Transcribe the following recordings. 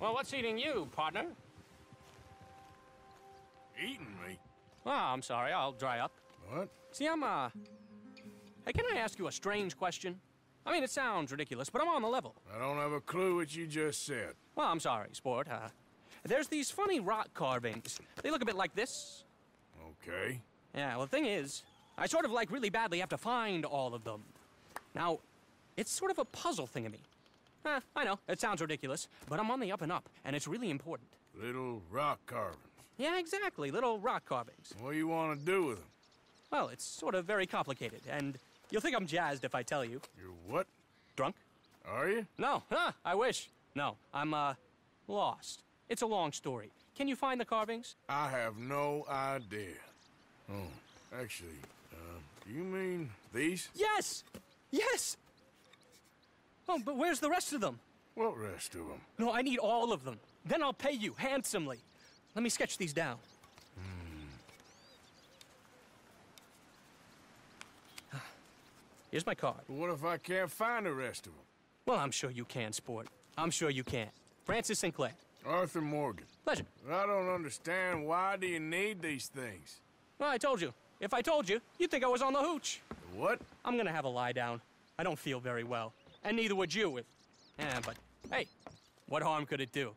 Well, what's eating you, partner? Eating me? Oh, I'm sorry. I'll dry up. What? See, I'm, uh... Hey, can I ask you a strange question? I mean, it sounds ridiculous, but I'm on the level. I don't have a clue what you just said. Well, I'm sorry, sport. Uh, there's these funny rock carvings. They look a bit like this. Okay. Yeah, well, the thing is, I sort of, like, really badly have to find all of them. Now, it's sort of a puzzle thing to me. Eh, I know, it sounds ridiculous, but I'm on the up and up, and it's really important. Little rock carvings. Yeah, exactly, little rock carvings. What do you want to do with them? Well, it's sort of very complicated, and you'll think I'm jazzed if I tell you. You're what? Drunk. Are you? No, huh, I wish. No, I'm, uh, lost. It's a long story. Can you find the carvings? I have no idea. Oh, actually, uh, you mean these? Yes! Yes! Oh, but where's the rest of them? What rest of them? No, I need all of them. Then I'll pay you handsomely. Let me sketch these down. Hmm. Here's my card. But what if I can't find the rest of them? Well, I'm sure you can, sport. I'm sure you can. Francis Sinclair. Arthur Morgan. Pleasure. I don't understand. Why do you need these things? Well, I told you. If I told you, you'd think I was on the hooch. What? I'm gonna have a lie down. I don't feel very well and neither would you if... Yeah, but hey, what harm could it do?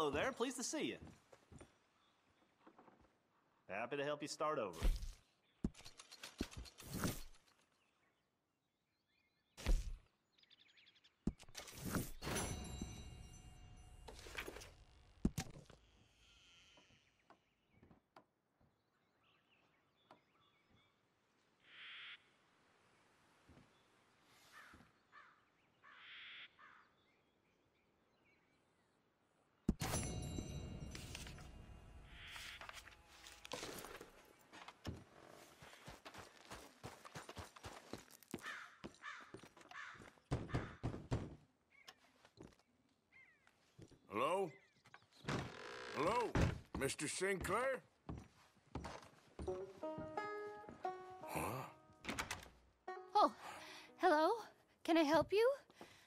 Hello there, pleased to see you. Happy to help you start over. Hello, Mr. Sinclair? Huh? Oh, hello. Can I help you?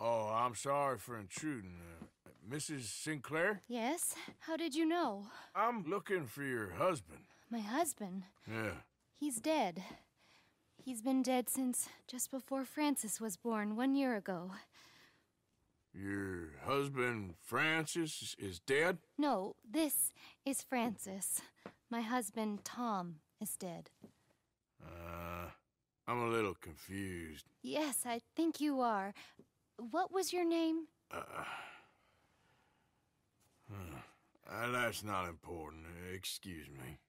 Oh, I'm sorry for intruding. Uh, Mrs. Sinclair? Yes? How did you know? I'm looking for your husband. My husband? Yeah. He's dead. He's been dead since just before Francis was born, one year ago. Your husband, Francis, is dead? No, this is Francis. My husband, Tom, is dead. Uh, I'm a little confused. Yes, I think you are. What was your name? Uh, uh, that's not important. Excuse me.